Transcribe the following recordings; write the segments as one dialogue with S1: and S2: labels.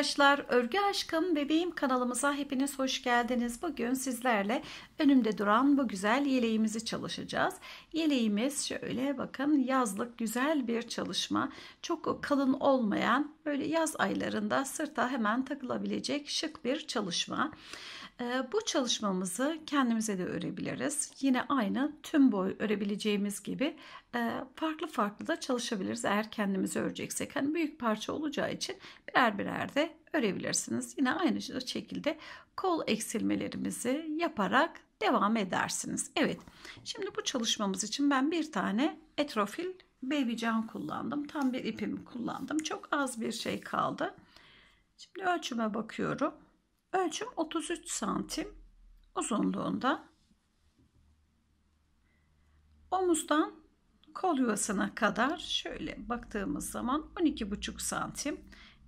S1: arkadaşlar Örgü Aşkım Bebeğim kanalımıza hepiniz hoş geldiniz. Bugün sizlerle önümde duran bu güzel yeleğimizi çalışacağız. Yeleğimiz şöyle bakın yazlık güzel bir çalışma. Çok kalın olmayan böyle yaz aylarında sırta hemen takılabilecek şık bir çalışma. Ee, bu çalışmamızı kendimize de örebiliriz. Yine aynı tüm boy örebileceğimiz gibi e, farklı farklı da çalışabiliriz eğer kendimizi öreceksek. Hani büyük parça olacağı için birer birer de örebilirsiniz. Yine aynı şekilde kol eksilmelerimizi yaparak devam edersiniz. Evet şimdi bu çalışmamız için ben bir tane etrofil baby can kullandım. Tam bir ipimi kullandım. Çok az bir şey kaldı. Şimdi ölçüme bakıyorum. Ölçüm 33 santim uzunluğunda. Omuzdan kol yuvasına kadar şöyle baktığımız zaman 12,5 santim.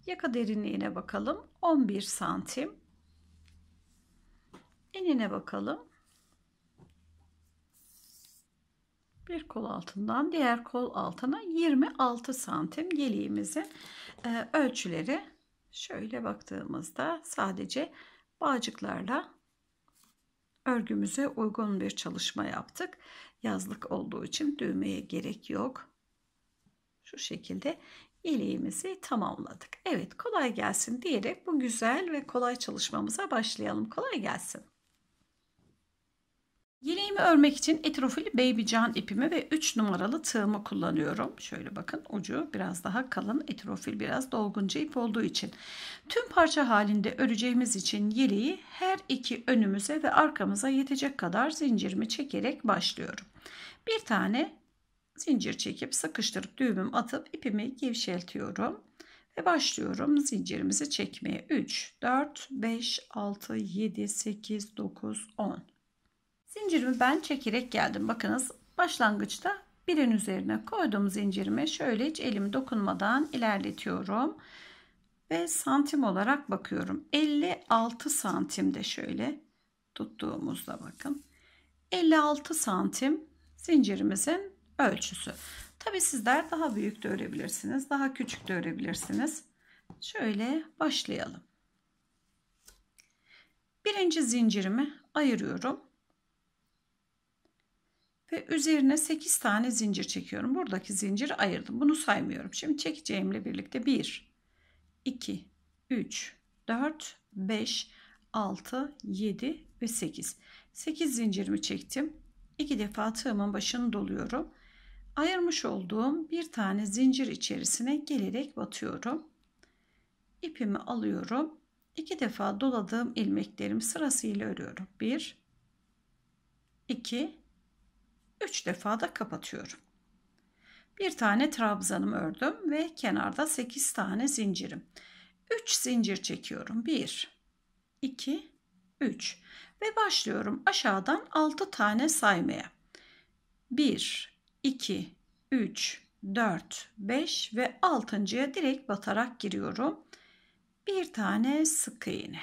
S1: Yaka derinliğine bakalım 11 santim. Enine bakalım. Bir kol altından diğer kol altına 26 santim yeleğimizin e, ölçüleri Şöyle baktığımızda sadece bağcıklarla örgümüze uygun bir çalışma yaptık. Yazlık olduğu için düğmeye gerek yok. Şu şekilde iliğimizi tamamladık. Evet kolay gelsin diyerek bu güzel ve kolay çalışmamıza başlayalım. Kolay gelsin. Yeleğimi örmek için etrofil baby can ipimi ve 3 numaralı tığımı kullanıyorum. Şöyle bakın ucu biraz daha kalın etrofil biraz dolgunca ip olduğu için. Tüm parça halinde öreceğimiz için yeleği her iki önümüze ve arkamıza yetecek kadar zincirimi çekerek başlıyorum. Bir tane zincir çekip sıkıştırıp düğümüm atıp ipimi gevşeltiyorum ve başlıyorum zincirimizi çekmeye. 3, 4, 5, 6, 7, 8, 9, 10. Zincirimi ben çekerek geldim. Bakınız başlangıçta birin üzerine koyduğum zincirimi. Şöyle hiç elimi dokunmadan ilerletiyorum. Ve santim olarak bakıyorum. 56 santim de şöyle tuttuğumuzda bakın. 56 santim zincirimizin ölçüsü. Tabi sizler daha büyük de örebilirsiniz. Daha küçük de örebilirsiniz. Şöyle başlayalım. Birinci zincirimi ayırıyorum ve üzerine 8 tane zincir çekiyorum. Buradaki zinciri ayırdım. Bunu saymıyorum. Şimdi çekeceğimle birlikte 1, 2, 3, 4, 5, 6, 7 ve 8. 8 zincirimi çektim. 2 defa tığımın başını doluyorum. Ayırmış olduğum bir tane zincir içerisine gelerek batıyorum. İpimi alıyorum. 2 defa doladığım ilmeklerimi sırasıyla örüyorum. 1 2 3 defa da kapatıyorum. Bir tane trabzanımı ördüm ve kenarda 8 tane zincirim. 3 zincir çekiyorum. 1 2 3 ve başlıyorum aşağıdan 6 tane saymaya. 1 2 3 4 5 ve 6.ya direkt batarak giriyorum. Bir tane sık iğne.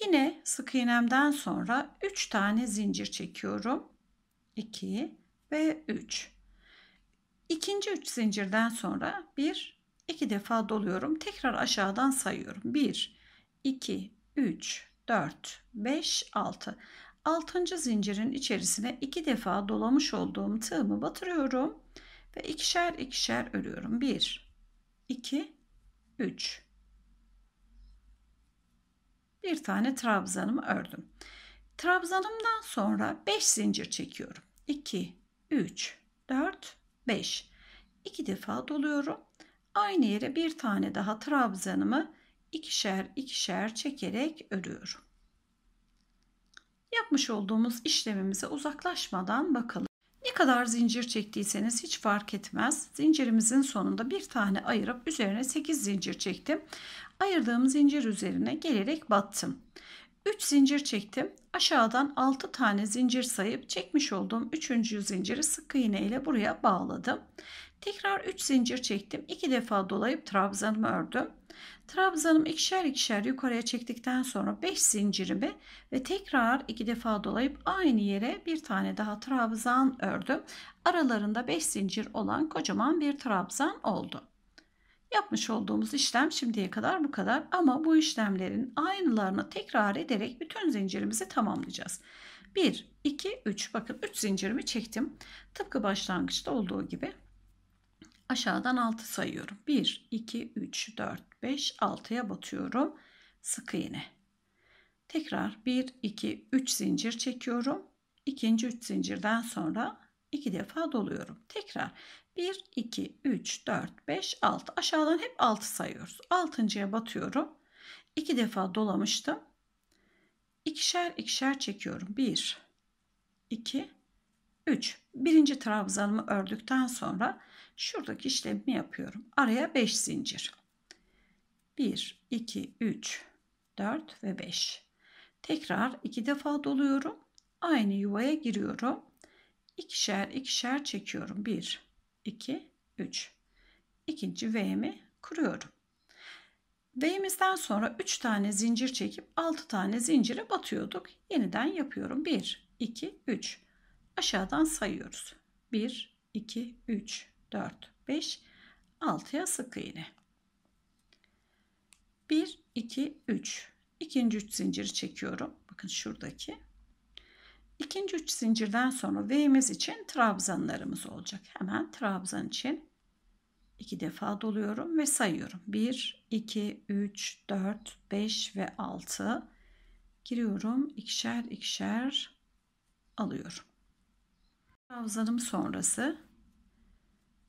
S1: Yine sık iğnemden sonra 3 tane zincir çekiyorum. 2 ve 3. İkinci 3 zincirden sonra 1 2 defa doluyorum. Tekrar aşağıdan sayıyorum. 1 2 3 4 5 6. 6. zincirin içerisine 2 defa dolamış olduğum tığımı batırıyorum ve ikişer ikişer örüyorum. 1 2 3 bir tane trabzanımı ördüm. Trabzanımdan sonra 5 zincir çekiyorum. 2, 3, 4, 5. 2 defa doluyorum. Aynı yere bir tane daha trabzanımı ikişer ikişer çekerek örüyorum. Yapmış olduğumuz işlemimize uzaklaşmadan bakalım. Ne kadar zincir çektiyseniz hiç fark etmez. Zincirimizin sonunda bir tane ayırıp üzerine 8 zincir çektim. Ayırdığım zincir üzerine gelerek battım. 3 zincir çektim. Aşağıdan 6 tane zincir sayıp çekmiş olduğum 3. zinciri sık iğne ile buraya bağladım. Tekrar 3 zincir çektim. 2 defa dolayıp trabzanımı ördüm. Trabzanım ikişer ikişer yukarıya çektikten sonra 5 zincirimi ve tekrar iki defa dolayıp aynı yere bir tane daha trabzan ördüm. Aralarında 5 zincir olan kocaman bir trabzan oldu. Yapmış olduğumuz işlem şimdiye kadar bu kadar ama bu işlemlerin aynılarını tekrar ederek bütün zincirimizi tamamlayacağız. 1, 2, 3 bakın 3 zincirimi çektim. Tıpkı başlangıçta olduğu gibi Aşağıdan 6 sayıyorum. 1, 2, 3, 4, 5, 6'ya batıyorum. Sık iğne. Tekrar 1, 2, 3 zincir çekiyorum. İkinci 3 zincirden sonra 2 defa doluyorum. Tekrar 1, 2, 3, 4, 5, 6. Aşağıdan hep 6 sayıyoruz. 6.ya batıyorum. 2 defa dolamıştım. İkişer ikişer çekiyorum. 1, 2, 3. Birinci trabzanımı ördükten sonra şuradaki işlemi yapıyorum. Araya 5 zincir. 1, 2, 3, 4 ve 5. Tekrar 2 defa doluyorum. Aynı yuvaya giriyorum. İkişer ikişer çekiyorum. 1, 2, 3. İkinci V'mi kuruyorum. V'mizden sonra 3 tane zincir çekip 6 tane zincire batıyorduk. Yeniden yapıyorum. 1, 2, 3. Aşağıdan sayıyoruz. 1, 2, 3, 4, 5, 6'ya sık iğne. 1, 2, 3. İkinci üç zinciri çekiyorum. Bakın şuradaki. İkinci üç zincirden sonra V'miz için trabzanlarımız olacak. Hemen trabzan için iki defa doluyorum ve sayıyorum. 1, 2, 3, 4, 5 ve 6 giriyorum. İkişer, ikişer alıyorum. Kavzanım sonrası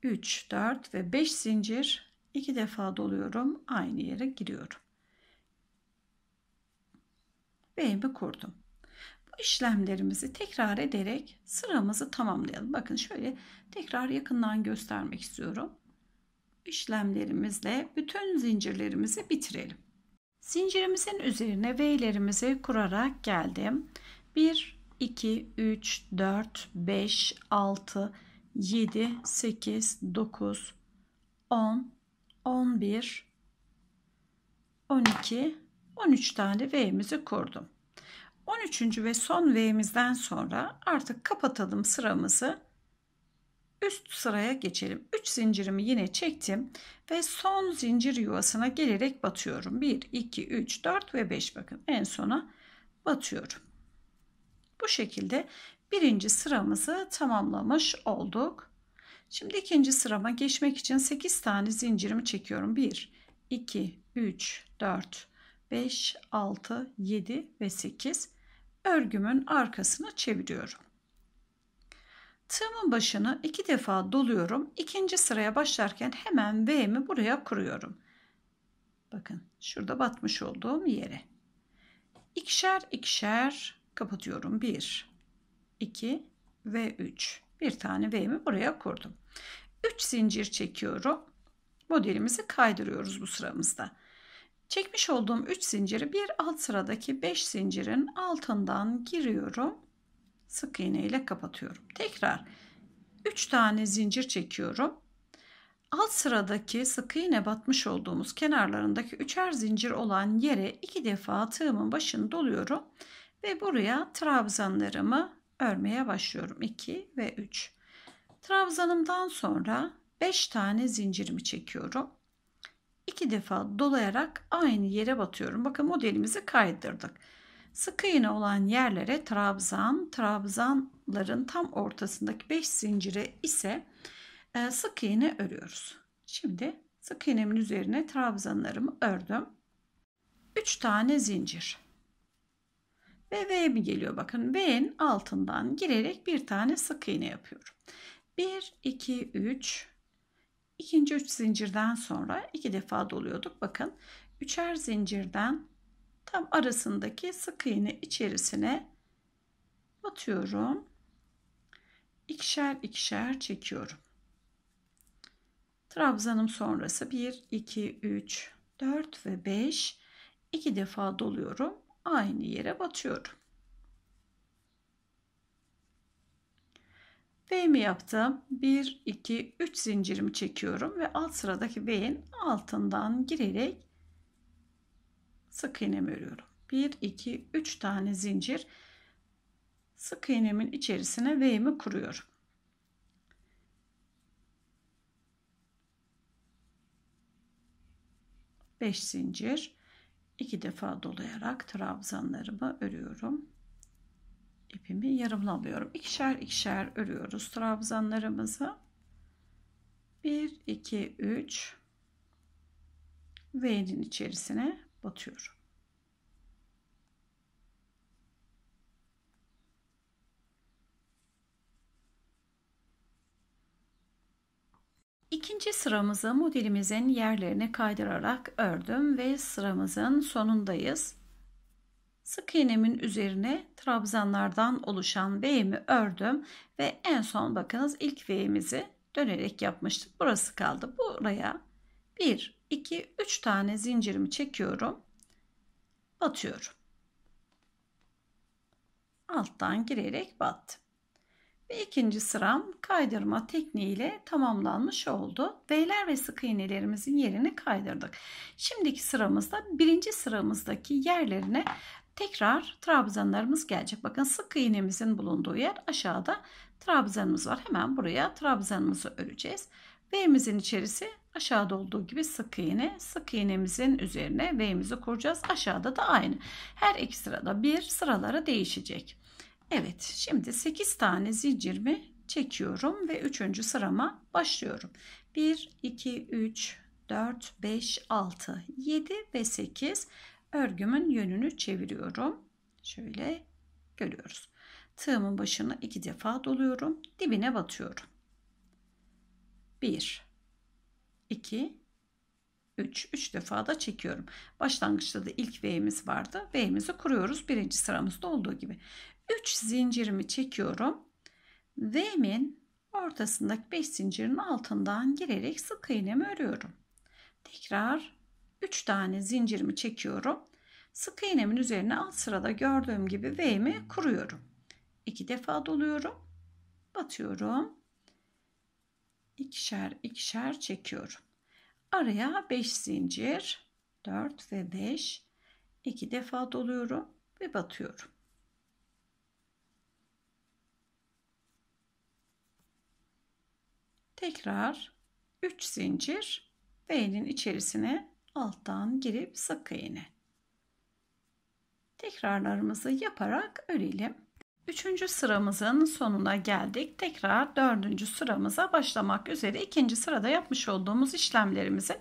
S1: 3 4 ve 5 zincir 2 defa doluyorum aynı yere giriyorum B'mi kurdum bu işlemlerimizi tekrar ederek sıramızı tamamlayalım bakın şöyle tekrar yakından göstermek istiyorum İşlemlerimizle bütün zincirlerimizi bitirelim zincirimizin üzerine V'lerimizi kurarak geldim 1 2, 3, 4, 5, 6, 7, 8, 9, 10, 11, 12, 13 tane V'mizi kurdum. 13. ve son V'mizden sonra artık kapatalım sıramızı. Üst sıraya geçelim. 3 zincirimi yine çektim ve son zincir yuvasına gelerek batıyorum. 1, 2, 3, 4 ve 5 bakın en sona batıyorum. Bu şekilde birinci sıramızı tamamlamış olduk. Şimdi ikinci sırama geçmek için 8 tane zincirimi çekiyorum. 1, 2, 3, 4, 5, 6, 7 ve 8. Örgümün arkasını çeviriyorum. Tığımın başını iki defa doluyorum. İkinci sıraya başlarken hemen V'mi buraya kuruyorum. Bakın şurada batmış olduğum yere. İkişer ikişer kapatıyorum. 1, 2 ve 3. Bir tane V'mi buraya kurdum. 3 zincir çekiyorum. Modelimizi kaydırıyoruz bu sıramızda. Çekmiş olduğum 3 zinciri bir alt sıradaki 5 zincirin altından giriyorum. Sık iğne ile kapatıyorum. Tekrar 3 tane zincir çekiyorum. Alt sıradaki sık iğne batmış olduğumuz kenarlarındaki üçer zincir olan yere iki defa tığımın başını doluyorum ve buraya trabzanlarımı örmeye başlıyorum. 2 ve 3. Trabzanımdan sonra 5 tane zincirimi çekiyorum. 2 defa dolayarak aynı yere batıyorum. Bakın modelimizi kaydırdık. Sık iğne olan yerlere trabzan, trabzanların tam ortasındaki 5 zincire ise e, sık iğne örüyoruz. Şimdi sık iğnemin üzerine trabzanlarımı ördüm. 3 tane zincir ve V mi geliyor bakın. V'nin altından girerek bir tane sık iğne yapıyorum. 1, 2, 3. ikinci 3 zincirden sonra iki defa doluyorduk. Bakın üçer zincirden tam arasındaki sık iğne içerisine atıyorum ikişer ikişer çekiyorum. Trabzanım sonrası 1, 2, 3, 4 ve 5 iki defa doluyorum aynı yere batıyorum. V'mi yaptım. 1, 2, 3 zincirimi çekiyorum ve alt sıradaki V'in altından girerek sık iğnemi örüyorum. 1, 2, 3 tane zincir sık iğnemin içerisine V'mi kuruyorum. Beş zincir iki defa dolayarak trabzanlarımı örüyorum. İpimi yarımlamıyorum. İkişer ikişer örüyoruz trabzanlarımızı. 1 2 3 V'nin içerisine batıyorum. İkinci sıramızı modelimizin yerlerine kaydırarak ördüm ve sıramızın sonundayız. Sık iğnemin üzerine trabzanlardan oluşan V'imi ördüm ve en son bakınız ilk V'imizi dönerek yapmıştık. Burası kaldı. Buraya 1, 2, 3 tane zincirimi çekiyorum. Batıyorum. Alttan girerek battım ve ikinci sıram kaydırma tekniğiyle tamamlanmış oldu. V'ler ve sık iğnelerimizin yerini kaydırdık. Şimdiki sıramızda birinci sıramızdaki yerlerine tekrar trabzanlarımız gelecek. Bakın sık iğnemizin bulunduğu yer aşağıda trabzanımız var. Hemen buraya trabzanımızı öreceğiz. V'mizin içerisi aşağıda olduğu gibi sık iğne. Sık iğnemizin üzerine V'mizi kuracağız. Aşağıda da aynı. Her iki sırada bir sıraları değişecek. Evet şimdi 8 tane zincirimi çekiyorum ve 3. sırama başlıyorum. 1, 2, 3, 4, 5, 6, 7 ve 8 örgümün yönünü çeviriyorum. Şöyle görüyoruz. Tığımın başını iki defa doluyorum. Dibine batıyorum. 1, 2, 3. 3 defa da çekiyorum. Başlangıçta da ilk V'miz vardı. V'mizi kuruyoruz. Birinci sıramızda olduğu gibi. 3 zincirimi çekiyorum. V'min ortasındaki 5 zincirin altından girerek sık iğnemi örüyorum. Tekrar 3 tane zincirimi çekiyorum. Sık iğnemin üzerine alt sırada gördüğüm gibi V'mi kuruyorum. 2 defa doluyorum. Batıyorum. İkişer ikişer çekiyorum. Araya 5 zincir, 4 ve 5 2 defa doluyorum ve batıyorum. Tekrar 3 zincir ve B'nin içerisine alttan girip sık iğne. Tekrarlarımızı yaparak örelim. Üçüncü sıramızın sonuna geldik. Tekrar dördüncü sıramıza başlamak üzere ikinci sırada yapmış olduğumuz işlemlerimizin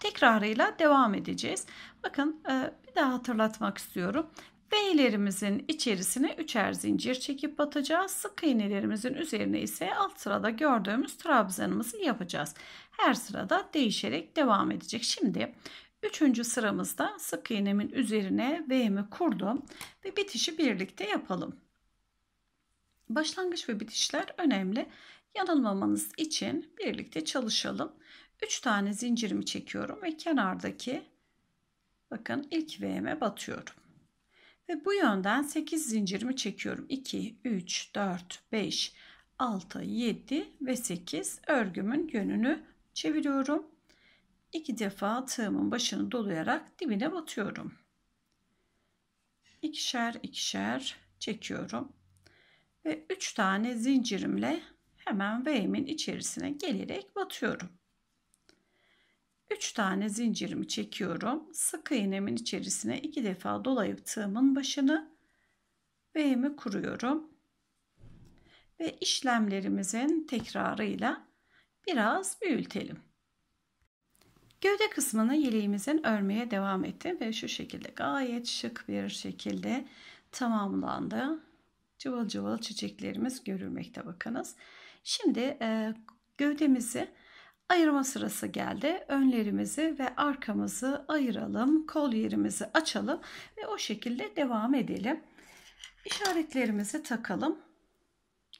S1: tekrarıyla devam edeceğiz. Bakın e, bir daha hatırlatmak istiyorum ve ilerimizin içerisine üçer zincir çekip batacağız. Sık iğnelerimizin üzerine ise alt sırada gördüğümüz trabzanımızı yapacağız. Her sırada değişerek devam edecek. Şimdi üçüncü sıramızda sık iğnemin üzerine V'mi kurdum ve bitişi birlikte yapalım. Başlangıç ve bitişler önemli. Yanılmamanız için birlikte çalışalım. 3 tane zincirimi çekiyorum ve kenardaki bakın ilk V'me batıyorum. Ve bu yönden 8 zincirimi çekiyorum. 2, 3, 4, 5, 6, 7 ve 8 örgümün yönünü çeviriyorum. 2 defa tığımın başını dolayarak dibine batıyorum. İkişer ikişer çekiyorum. Ve 3 tane zincirimle hemen V'min içerisine gelerek batıyorum. 3 tane zincirimi çekiyorum. Sık iğnemin içerisine 2 defa dolayıp tığımın başını V'mi kuruyorum. Ve işlemlerimizin tekrarıyla biraz büyütelim. Gövde kısmını yeleğimizin örmeye devam ettim ve şu şekilde gayet şık bir şekilde tamamlandı. Cıvıl cıvıl çiçeklerimiz görülmekte bakınız. Şimdi e, gövdemizi Ayırma sırası geldi. Önlerimizi ve arkamızı ayıralım. Kol yerimizi açalım ve o şekilde devam edelim. İşaretlerimizi takalım.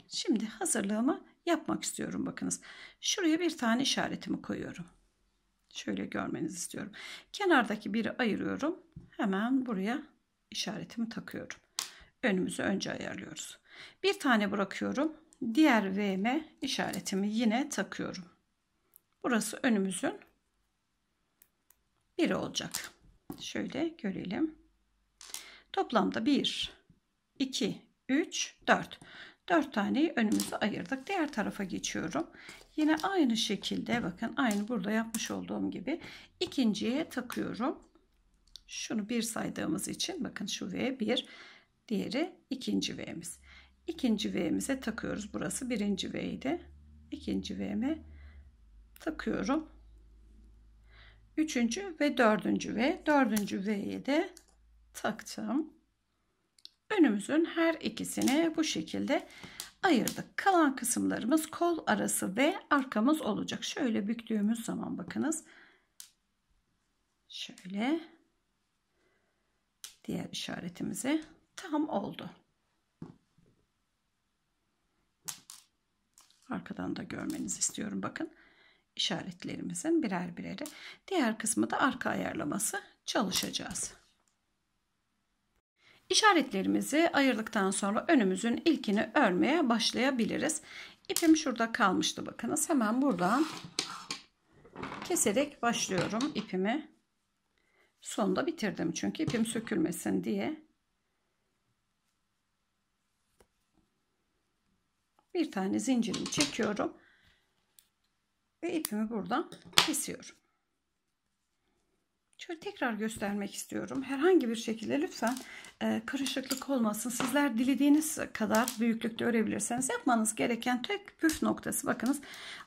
S1: Şimdi hazırlığımı yapmak istiyorum bakınız. Şuraya bir tane işaretimi koyuyorum. Şöyle görmenizi istiyorum. Kenardaki biri ayırıyorum. Hemen buraya işaretimi takıyorum. Önümüzü önce ayarlıyoruz. Bir tane bırakıyorum. Diğer V'me işaretimi yine takıyorum. Burası önümüzün biri olacak. Şöyle görelim. Toplamda 1, 2, 3, 4. 4 taneyi önümüzü ayırdık. Diğer tarafa geçiyorum. Yine aynı şekilde bakın aynı burada yapmış olduğum gibi ikinciye takıyorum. Şunu bir saydığımız için bakın şu V bir diğeri ikinci V'miz. İkinci V'mize takıyoruz. Burası birinci V'ydi. İkinci V'me takıyorum. Üçüncü ve dördüncü ve dördüncü V'ye de taktım. Önümüzün her ikisini bu şekilde ayırdık. Kalan kısımlarımız kol arası ve arkamız olacak. Şöyle büktüğümüz zaman bakınız. Şöyle diğer işaretimizi tam oldu. Arkadan da görmenizi istiyorum bakın işaretlerimizin birer bireri. Diğer kısmı da arka ayarlaması çalışacağız. İşaretlerimizi ayırdıktan sonra önümüzün ilkini örmeye başlayabiliriz. İpim şurada kalmıştı bakınız. Hemen buradan keserek başlıyorum ipimi. Sonunda bitirdim çünkü ipim sökülmesin diye. Bir tane zincirimi çekiyorum. Ve ipimi buradan kesiyorum. Şöyle tekrar göstermek istiyorum. Herhangi bir şekilde lütfen e, karışıklık olmasın. Sizler dilediğiniz kadar büyüklükte örebilirseniz yapmanız gereken tek püf noktası bakınız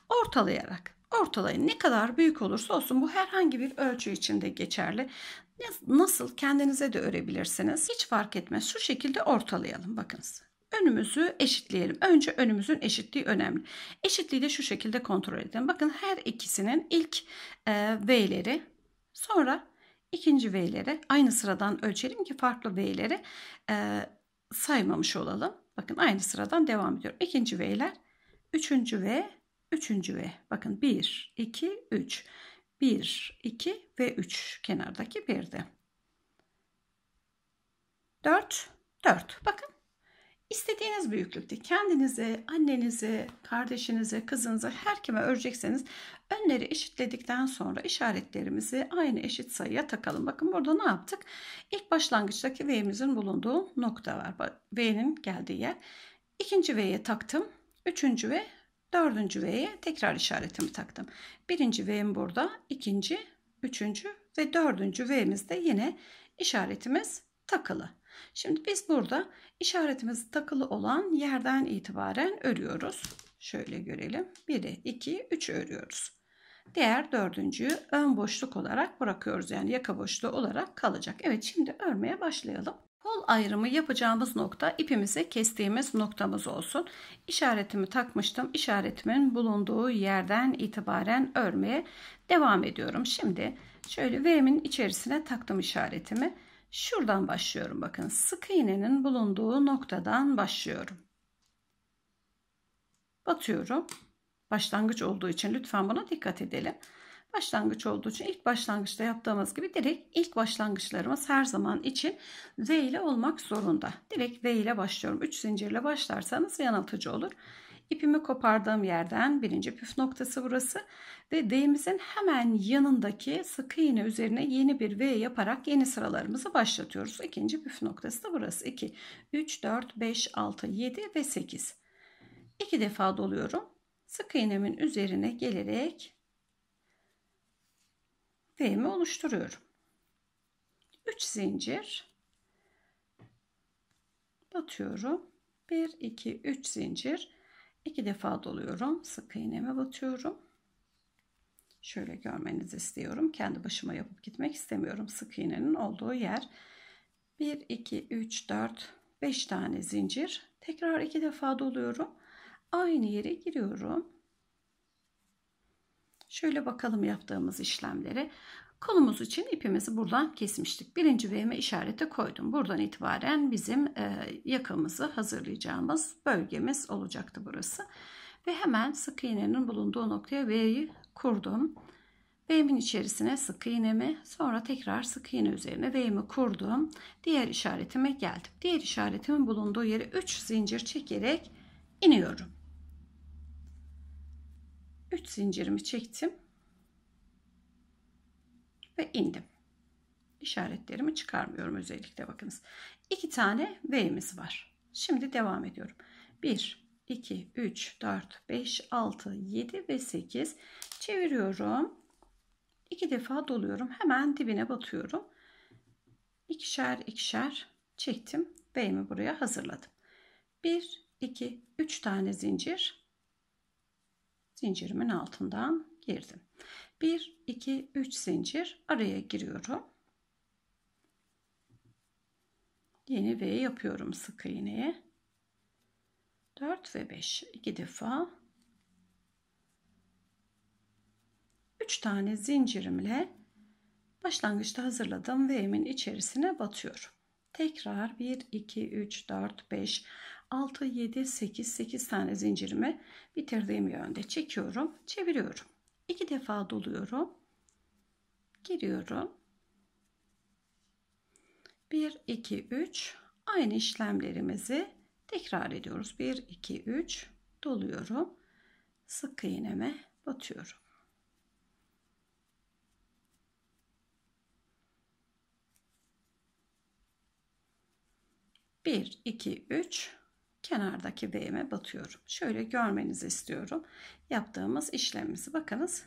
S1: ortalayarak. Ortalayın ne kadar büyük olursa olsun bu herhangi bir ölçü içinde geçerli. Nasıl kendinize de örebilirsiniz. Hiç fark etmez. Şu şekilde ortalayalım bakınız önümüzü eşitleyelim. Önce önümüzün eşitliği önemli. Eşitliği de şu şekilde kontrol edelim. Bakın her ikisinin ilk e, V'leri sonra ikinci V'leri aynı sıradan ölçelim ki farklı V'leri e, saymamış olalım. Bakın aynı sıradan devam ediyor. İkinci V'ler, üçüncü V, üçüncü V. Bakın 1, 2, 3. 1, 2 ve 3 kenardaki 1'de. 4, 4. Bakın İstediğiniz büyüklükte kendinize, annenize, kardeşinize, kızınıza her kime örecekseniz önleri eşitledikten sonra işaretlerimizi aynı eşit sayıya takalım. Bakın burada ne yaptık? İlk başlangıçtaki V'mizin bulunduğu nokta var. V'nin geldiği yer. İkinci V'ye taktım. Üçüncü ve dördüncü V'ye tekrar işaretimi taktım. Birinci V'm burada. ikinci, üçüncü ve dördüncü V'mizde yine işaretimiz takılı. Şimdi biz burada işaretimiz takılı olan yerden itibaren örüyoruz. Şöyle görelim. 1'i, 2, 3'ü örüyoruz. Diğer dördüncüyü ön boşluk olarak bırakıyoruz. Yani yaka boşluğu olarak kalacak. Evet şimdi örmeye başlayalım. Kol ayrımı yapacağımız nokta ipimizi kestiğimiz noktamız olsun. İşaretimi takmıştım. İşaretimin bulunduğu yerden itibaren örmeye devam ediyorum. Şimdi şöyle V'min içerisine taktım işaretimi. Şuradan başlıyorum bakın. Sık iğnenin bulunduğu noktadan başlıyorum. Batıyorum. Başlangıç olduğu için lütfen buna dikkat edelim. Başlangıç olduğu için ilk başlangıçta yaptığımız gibi direkt ilk başlangıçlarımız her zaman için V ile olmak zorunda. Direkt V ile başlıyorum. 3 zincirle başlarsanız yanıltıcı olur. İpimi kopardığım yerden birinci püf noktası burası. Ve D'imizin hemen yanındaki sık iğne üzerine yeni bir V yaparak yeni sıralarımızı başlatıyoruz. İkinci püf noktası da burası. 2, 3, 4, 5, 6, 7 ve 8. 2 defa doluyorum. Sık iğnemin üzerine gelerek V'mi oluşturuyorum. 3 zincir batıyorum. 1 2 3 zincir iki defa doluyorum. Sık iğneme batıyorum. Şöyle görmenizi istiyorum. Kendi başıma yapıp gitmek istemiyorum. Sık iğnenin olduğu yer. 1, 2, 3, 4, 5 tane zincir. Tekrar iki defa doluyorum. Aynı yere giriyorum. Şöyle bakalım yaptığımız işlemleri. Kolumuz için ipimizi buradan kesmiştik. Birinci V'me işareti koydum. Buradan itibaren bizim e, yakamızı hazırlayacağımız bölgemiz olacaktı burası. Ve hemen sık iğnenin bulunduğu noktaya V'yi kurdum. V'min içerisine sık iğnemi sonra tekrar sık iğne üzerine V'mi kurdum. Diğer işaretime geldim. Diğer işaretimin bulunduğu yere 3 zincir çekerek iniyorum. 3 zincirimi çektim ve indim. İşaretlerimi çıkarmıyorum özellikle bakınız. İki tane V'miz var. Şimdi devam ediyorum. 1, 2, 3, 4, 5, 6, 7 ve 8 çeviriyorum. İki defa doluyorum. Hemen dibine batıyorum. İkişer ikişer çektim. V'mi buraya hazırladım. 1, 2, 3 tane zincir zincirimin altından girdim. 1, 2, 3 zincir araya giriyorum. Yeni V yapıyorum sık iğneye. 4 ve 5 iki defa 3 tane zincirimle başlangıçta hazırladığım V'min içerisine batıyorum. Tekrar 1 2 3 4 5 6 7 8 8 tane zincirimi bitirdiğim yönde çekiyorum, çeviriyorum iki defa doluyorum. Giriyorum. 1 2 3 aynı işlemlerimizi tekrar ediyoruz. 1 2 3 doluyorum. Sık iğneme batıyorum. Bir, iki, üç, kenardaki B'me batıyorum. Şöyle görmenizi istiyorum. Yaptığımız işlemimizi bakınız.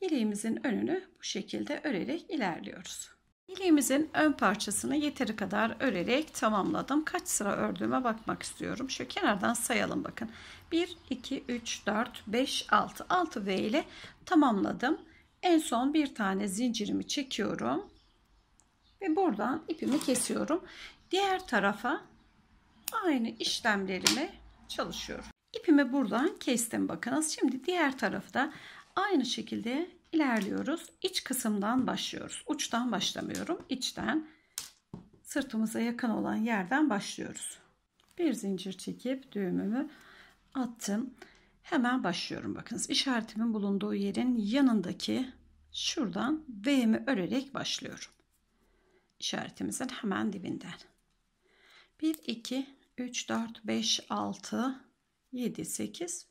S1: İliğimizin önünü bu şekilde örerek ilerliyoruz. İliğimizin ön parçasını yeteri kadar örerek tamamladım. Kaç sıra ördüğüme bakmak istiyorum. Şu kenardan sayalım bakın. 1, 2, 3, 4, 5, 6. 6 V ile tamamladım. En son bir tane zincirimi çekiyorum. Ve buradan ipimi kesiyorum. Diğer tarafa aynı işlemlerimi çalışıyorum. İpimi buradan kestim bakınız. Şimdi diğer tarafta aynı şekilde ilerliyoruz. İç kısımdan başlıyoruz. Uçtan başlamıyorum. İçten sırtımıza yakın olan yerden başlıyoruz. Bir zincir çekip düğümümü attım. Hemen başlıyorum bakınız. işaretimin bulunduğu yerin yanındaki şuradan V'mi örerek başlıyorum. İşaretimizin hemen dibinden. 1 2 3, 4, 5, 6, 7, 8.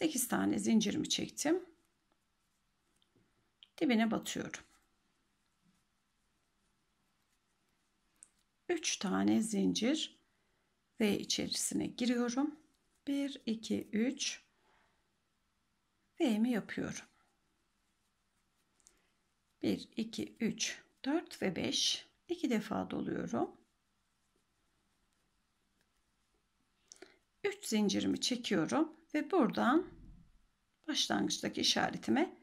S1: 8 tane zincirimi çektim. Dibine batıyorum. 3 tane zincir ve içerisine giriyorum. 1, 2, 3 V'mi yapıyorum. 1, 2, 3, 4 ve 5 2 defa doluyorum. 3 zincirimi çekiyorum ve buradan başlangıçtaki işaretime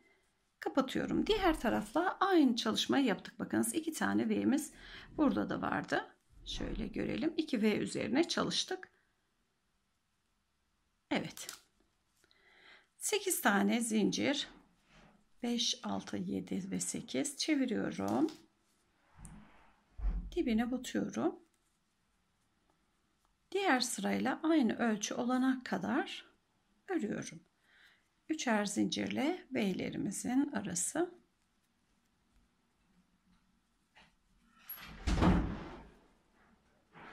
S1: kapatıyorum. Diğer tarafla aynı çalışmayı yaptık. Bakınız 2 tane V'miz burada da vardı. Şöyle görelim. 2 V üzerine çalıştık. Evet. 8 tane zincir 5, 6, 7 ve 8 çeviriyorum. Dibine batıyorum. Diğer sırayla aynı ölçü olana kadar örüyorum. Üçer zincirle V'lerimizin arası.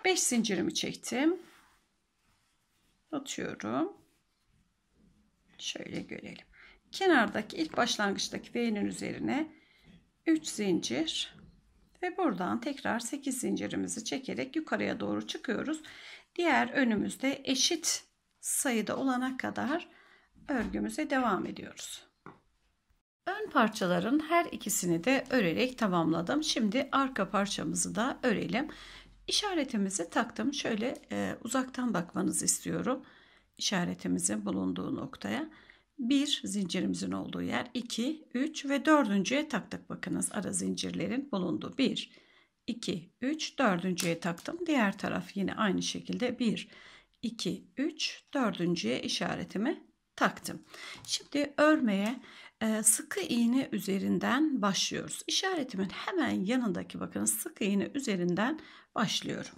S1: Beş zincirimi çektim. Atıyorum. Şöyle görelim. Kenardaki ilk başlangıçtaki V'nin üzerine 3 zincir ve buradan tekrar 8 zincirimizi çekerek yukarıya doğru çıkıyoruz. Diğer önümüzde eşit sayıda olana kadar örgümüze devam ediyoruz. Ön parçaların her ikisini de örerek tamamladım. Şimdi arka parçamızı da örelim. İşaretimizi taktım. Şöyle e, uzaktan bakmanızı istiyorum. İşaretimizin bulunduğu noktaya. 1 zincirimizin olduğu yer 2, 3 ve 4.ye taktık. Bakınız ara zincirlerin bulunduğu 1, 2, 3, dördüncüye taktım. Diğer taraf yine aynı şekilde 1, 2, 3, dördüncüye işaretimi taktım. Şimdi örmeye e, sıkı iğne üzerinden başlıyoruz. İşaretimin hemen yanındaki bakın sıkı iğne üzerinden başlıyorum.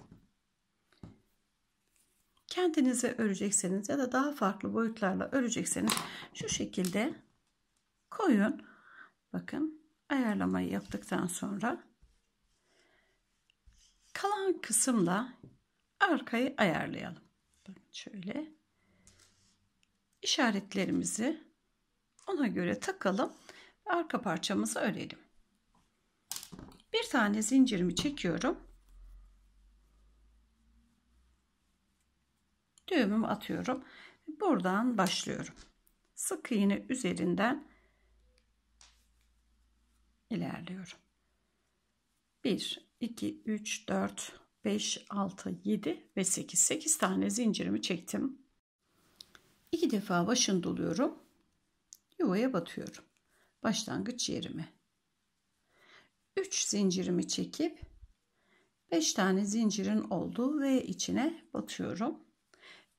S1: Kendinize örecekseniz ya da daha farklı boyutlarla örecekseniz şu şekilde koyun. Bakın ayarlamayı yaptıktan sonra Kalan kısımla arkayı ayarlayalım. Bakın şöyle işaretlerimizi ona göre takalım. ve Arka parçamızı örelim. Bir tane zincirimi çekiyorum. Düğümümü atıyorum. Buradan başlıyorum. Sık iğne üzerinden ilerliyorum. 1 2, 3, 4, 5, 6, 7 ve 8. 8 tane zincirimi çektim. 2 defa başını doluyorum. Yuvaya batıyorum. Başlangıç yerime. 3 zincirimi çekip 5 tane zincirin olduğu ve içine batıyorum.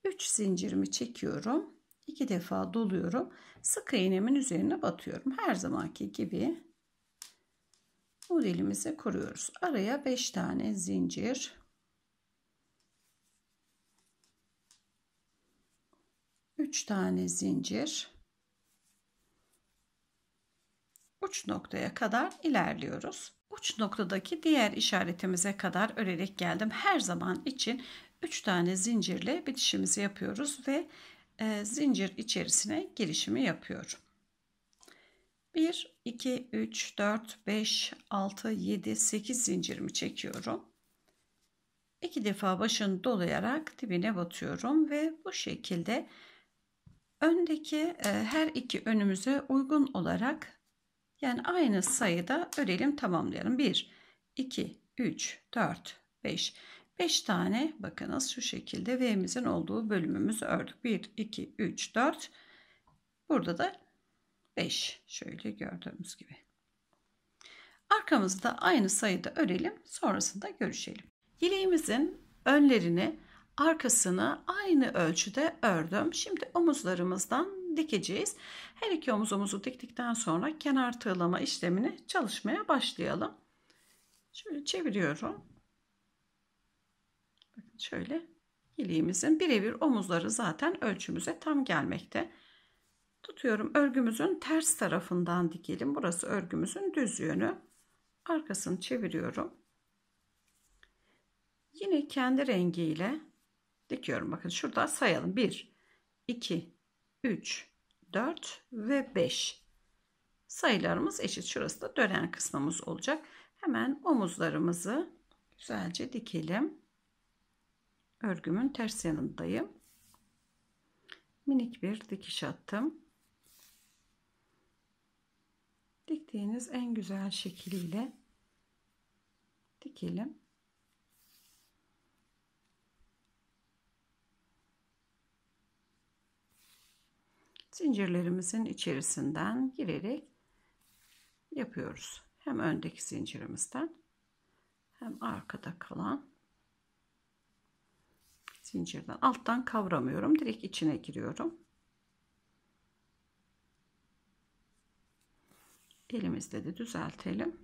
S1: 3 zincirimi çekiyorum. 2 defa doluyorum. Sık iğnemin üzerine batıyorum. Her zamanki gibi modelimizi kuruyoruz. Araya 5 tane zincir. üç tane zincir. Uç noktaya kadar ilerliyoruz. Uç noktadaki diğer işaretimize kadar örerek geldim. Her zaman için 3 tane zincirle bitişimizi yapıyoruz ve e, zincir içerisine girişimi yapıyorum. 1, 2, 3, 4, 5, 6, 7, 8 zincirimi çekiyorum. 2 defa başını dolayarak dibine batıyorum ve bu şekilde öndeki e, her iki önümüze uygun olarak yani aynı sayıda örelim tamamlayalım. 1, 2, 3, 4, 5. 5 tane bakınız şu şekilde V'mizin olduğu bölümümüz ördük. 1, 2, 3, 4. Burada da 5 şöyle gördüğümüz gibi. Arkamızda aynı sayıda örelim sonrasında görüşelim. Yeleğimizin önlerini arkasını aynı ölçüde ördüm. Şimdi omuzlarımızdan dikeceğiz. Her iki omuzumuzu diktikten sonra kenar tığlama işlemini çalışmaya başlayalım. Şöyle çeviriyorum. Bakın şöyle yeleğimizin birebir omuzları zaten ölçümüze tam gelmekte tutuyorum örgümüzün ters tarafından dikelim burası örgümüzün düz yönü arkasını çeviriyorum yine kendi rengiyle dikiyorum bakın şurada sayalım 1 2 3 4 ve 5 sayılarımız eşit şurası da dönen kısmımız olacak hemen omuzlarımızı güzelce dikelim örgümün ters yanındayım minik bir dikiş attım Diktiğiniz en güzel şekliyle dikelim. Zincirlerimizin içerisinden girerek yapıyoruz. Hem öndeki zincirimizden hem arkada kalan zincirden alttan kavramıyorum. Direkt içine giriyorum. elimizde de düzeltelim.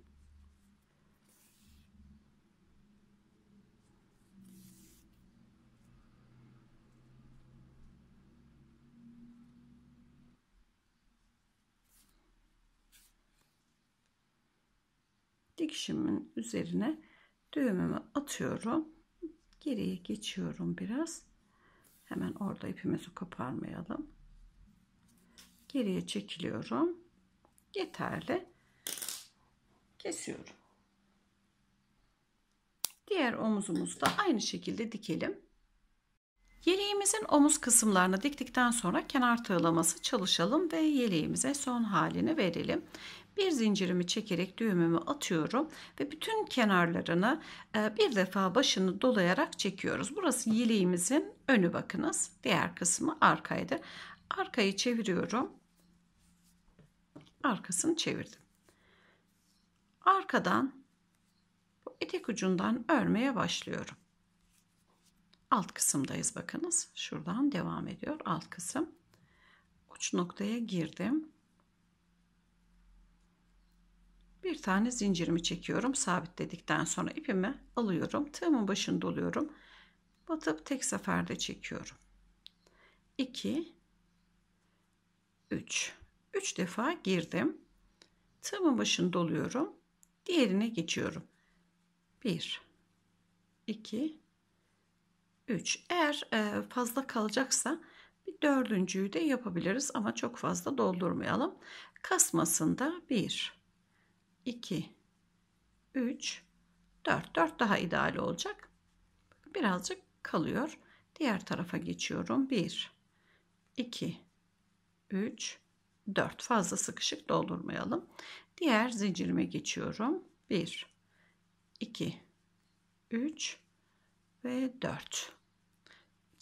S1: Dikişimin üzerine düğümümü atıyorum. Geriye geçiyorum biraz. Hemen orada ipimizi koparmayalım. Geriye çekiliyorum yeterli. Kesiyorum. Diğer omuzumuzu da aynı şekilde dikelim. Yeleğimizin omuz kısımlarını diktikten sonra kenar tığlaması çalışalım ve yeleğimize son halini verelim. Bir zincirimi çekerek düğümümü atıyorum ve bütün kenarlarını e, bir defa başını dolayarak çekiyoruz. Burası yeleğimizin önü bakınız. Diğer kısmı arkaydı. Arkayı çeviriyorum arkasını çevirdim. Arkadan bu etek ucundan örmeye başlıyorum. Alt kısımdayız bakınız. Şuradan devam ediyor alt kısım. Uç noktaya girdim. Bir tane zincirimi çekiyorum. Sabitledikten sonra ipimi alıyorum. Tığımın başını doluyorum. Batıp tek seferde çekiyorum. 2 3 3 defa girdim. Tığımın başını doluyorum. Diğerine geçiyorum. 1 2 3. Eğer e, fazla kalacaksa bir dördüncüyü de yapabiliriz ama çok fazla doldurmayalım. Kasmasında 1 2 3 4 4 daha ideal olacak. Birazcık kalıyor. Diğer tarafa geçiyorum. 1 2 3 4. Fazla sıkışık doldurmayalım. Diğer zincirime geçiyorum. 1, 2, 3 ve 4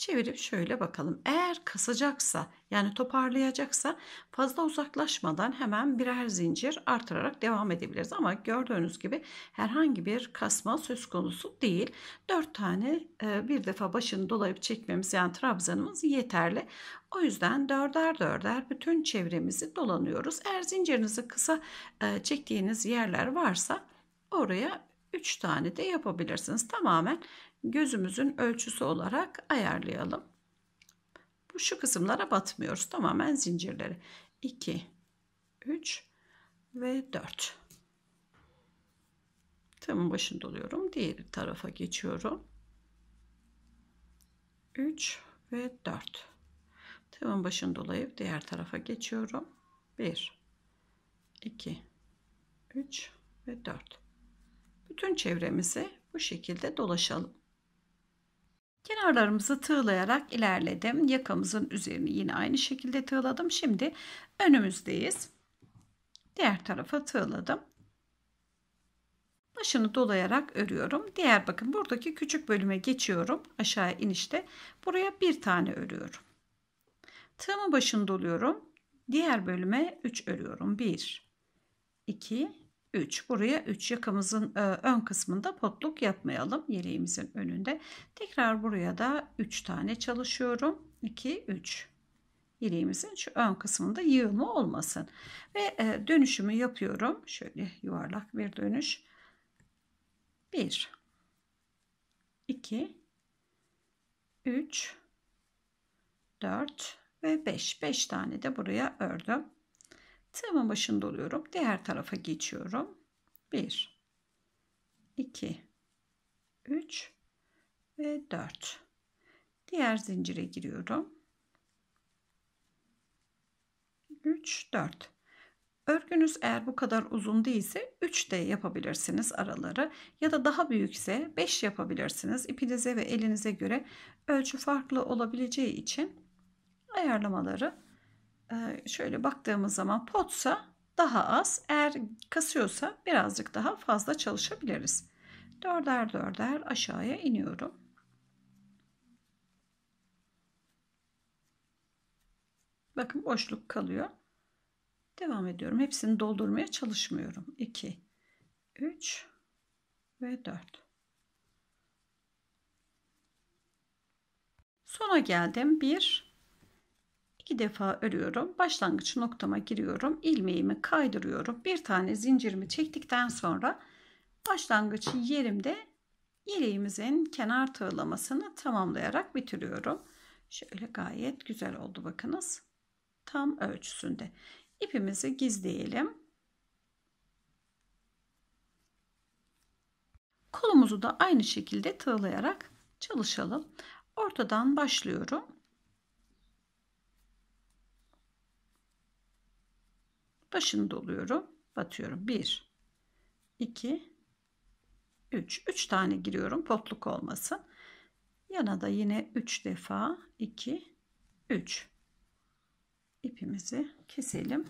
S1: çevirip şöyle bakalım. Eğer kasacaksa yani toparlayacaksa fazla uzaklaşmadan hemen birer zincir artırarak devam edebiliriz. Ama gördüğünüz gibi herhangi bir kasma söz konusu değil. 4 tane e, bir defa başını dolayıp çekmemiz yani trabzanımız yeterli. O yüzden dörder dörder bütün çevremizi dolanıyoruz. Eğer zincirinizi kısa e, çektiğiniz yerler varsa oraya 3 tane de yapabilirsiniz. Tamamen gözümüzün ölçüsü olarak ayarlayalım. Bu şu kısımlara batmıyoruz. Tamamen zincirleri. 2, 3 ve 4. Tığımın başında oluyorum. Diğer tarafa geçiyorum. 3 ve 4. Tığımın başını dolayıp diğer tarafa geçiyorum. 1, 2, 3 ve 4. Bütün çevremizi bu şekilde dolaşalım. Kenarlarımızı tığlayarak ilerledim. Yakamızın üzerini yine aynı şekilde tığladım. Şimdi önümüzdeyiz. Diğer tarafa tığladım. Başını dolayarak örüyorum. Diğer bakın buradaki küçük bölüme geçiyorum. Aşağı inişte. Buraya bir tane örüyorum. Tığımı başını doluyorum. Diğer bölüme 3 örüyorum. 1 2 3. Buraya 3 yakamızın e, ön kısmında potluk yapmayalım yeleğimizin önünde. Tekrar buraya da 3 tane çalışıyorum. 2 3 yeleğimizin şu ön kısmında yığılma olmasın. Ve e, dönüşümü yapıyorum. Şöyle yuvarlak bir dönüş. 1 2 3 4 ve 5. 5 tane de buraya ördüm. Tığımın başında oluyorum. Diğer tarafa geçiyorum. 1 2 3 ve 4. Diğer zincire giriyorum. 3 4. Örgünüz eğer bu kadar uzun değilse 3 de yapabilirsiniz araları ya da daha büyükse 5 yapabilirsiniz. İpinize ve elinize göre ölçü farklı olabileceği için ayarlamaları ee, şöyle baktığımız zaman potsa daha az. Eğer kasıyorsa birazcık daha fazla çalışabiliriz. Dörder dörder aşağıya iniyorum. Bakın boşluk kalıyor. Devam ediyorum. Hepsini doldurmaya çalışmıyorum. 2, 3 ve 4. Sona geldim. 1, iki defa örüyorum. Başlangıç noktama giriyorum. ilmeğimi kaydırıyorum. Bir tane zincirimi çektikten sonra başlangıç yerimde yeleğimizin kenar tığlamasını tamamlayarak bitiriyorum. Şöyle gayet güzel oldu bakınız. Tam ölçüsünde. İpimizi gizleyelim. Kolumuzu da aynı şekilde tığlayarak çalışalım. Ortadan başlıyorum. Başını doluyorum. Batıyorum. 1, 2, 3. 3 tane giriyorum. Potluk olmasın. Yana da yine 3 defa 2, 3. İpimizi keselim.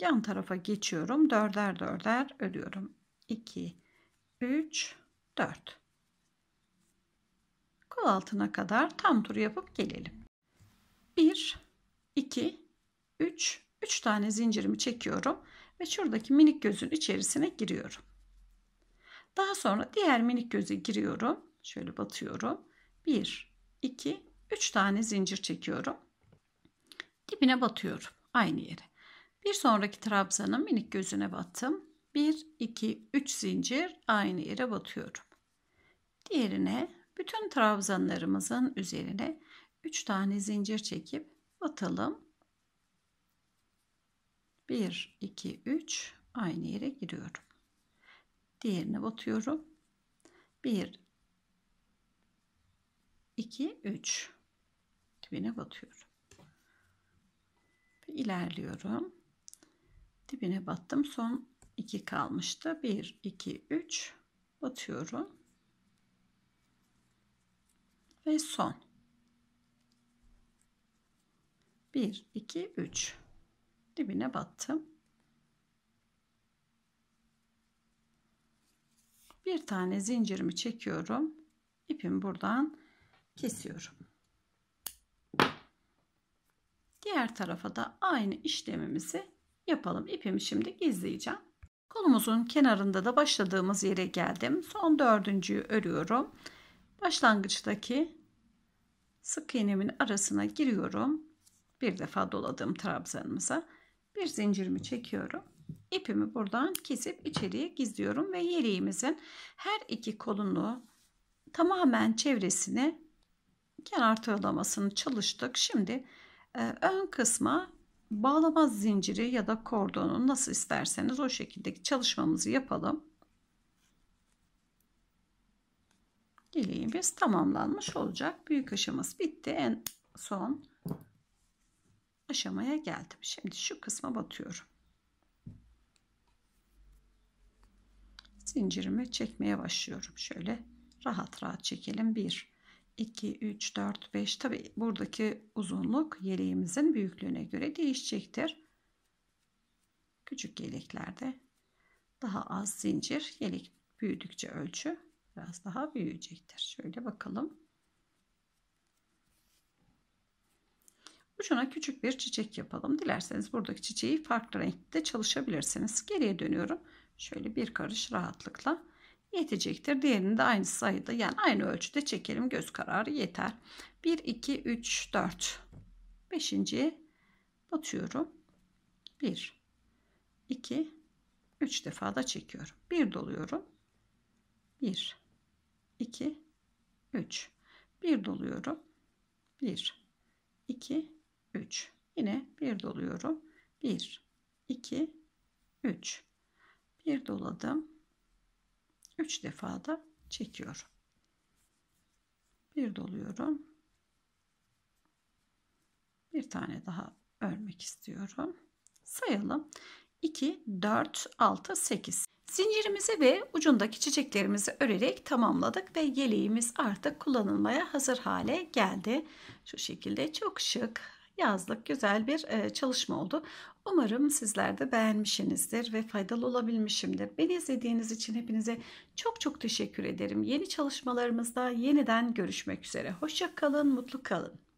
S1: Yan tarafa geçiyorum. Dörder dörder örüyorum. 2, 3, 4 kol altına kadar tam tur yapıp gelelim. 1 2 3 3 tane zincirimi çekiyorum ve şuradaki minik gözün içerisine giriyorum. Daha sonra diğer minik göze giriyorum. Şöyle batıyorum. 1 2 3 tane zincir çekiyorum. Dibine batıyorum aynı yere. Bir sonraki trabzanın minik gözüne battım. 1 2 3 zincir aynı yere batıyorum. Diğerine bütün trabzanlarımızın üzerine 3 tane zincir çekip atalım. 1, 2, 3 aynı yere giriyorum. Diğerine batıyorum. 1, 2, 3 dibine batıyorum. İlerliyorum. Dibine battım. Son 2 kalmıştı. 1, 2, 3 batıyorum ve son. 1, 2, 3. Dibine battım. Bir tane zincirimi çekiyorum. İpimi buradan kesiyorum. Diğer tarafa da aynı işlemimizi yapalım. İpimi şimdi gizleyeceğim. Kolumuzun kenarında da başladığımız yere geldim. Son dördüncüyü örüyorum başlangıçtaki sık iğnemin arasına giriyorum. Bir defa doladığım trabzanımıza bir zincirimi çekiyorum. İpimi buradan kesip içeriye gizliyorum ve yeleğimizin her iki kolunu tamamen çevresini kenar tığlamasını çalıştık. Şimdi e, ön kısma bağlama zinciri ya da kordonu nasıl isterseniz o şekilde çalışmamızı yapalım. deliğimiz tamamlanmış olacak. Büyük aşaması bitti. En son aşamaya geldim. Şimdi şu kısma batıyorum. Zincirimi çekmeye başlıyorum. Şöyle rahat rahat çekelim. 1, 2, 3, 4, 5. Tabi buradaki uzunluk yeleğimizin büyüklüğüne göre değişecektir. Küçük yeleklerde daha az zincir. Yelek büyüdükçe ölçü Biraz daha büyüyecektir. Şöyle bakalım. Ucuna küçük bir çiçek yapalım. Dilerseniz buradaki çiçeği farklı renkte çalışabilirsiniz. Geriye dönüyorum. Şöyle bir karış rahatlıkla yetecektir. Diğerini de aynı sayıda yani aynı ölçüde çekelim. Göz kararı yeter. 1, 2, 3, 4. Beşinciye batıyorum. 1, 2, 3 defa da çekiyorum. 1 doluyorum. 1, 2, 3. Bir doluyorum. 1, 2, 3. Yine bir doluyorum. 1, 2, 3. Bir doladım. 3 defa da çekiyorum. Bir doluyorum. Bir tane daha örmek istiyorum. Sayalım. 2, 4, 6, 8. Zincirimizi ve ucundaki çiçeklerimizi örerek tamamladık ve yeleğimiz artık kullanılmaya hazır hale geldi. Şu şekilde çok şık, yazlık güzel bir e, çalışma oldu. Umarım sizler de beğenmişsinizdir ve faydalı olabilmişimdir. Beni izlediğiniz için hepinize çok çok teşekkür ederim. Yeni çalışmalarımızda yeniden görüşmek üzere. Hoşça kalın, mutlu kalın.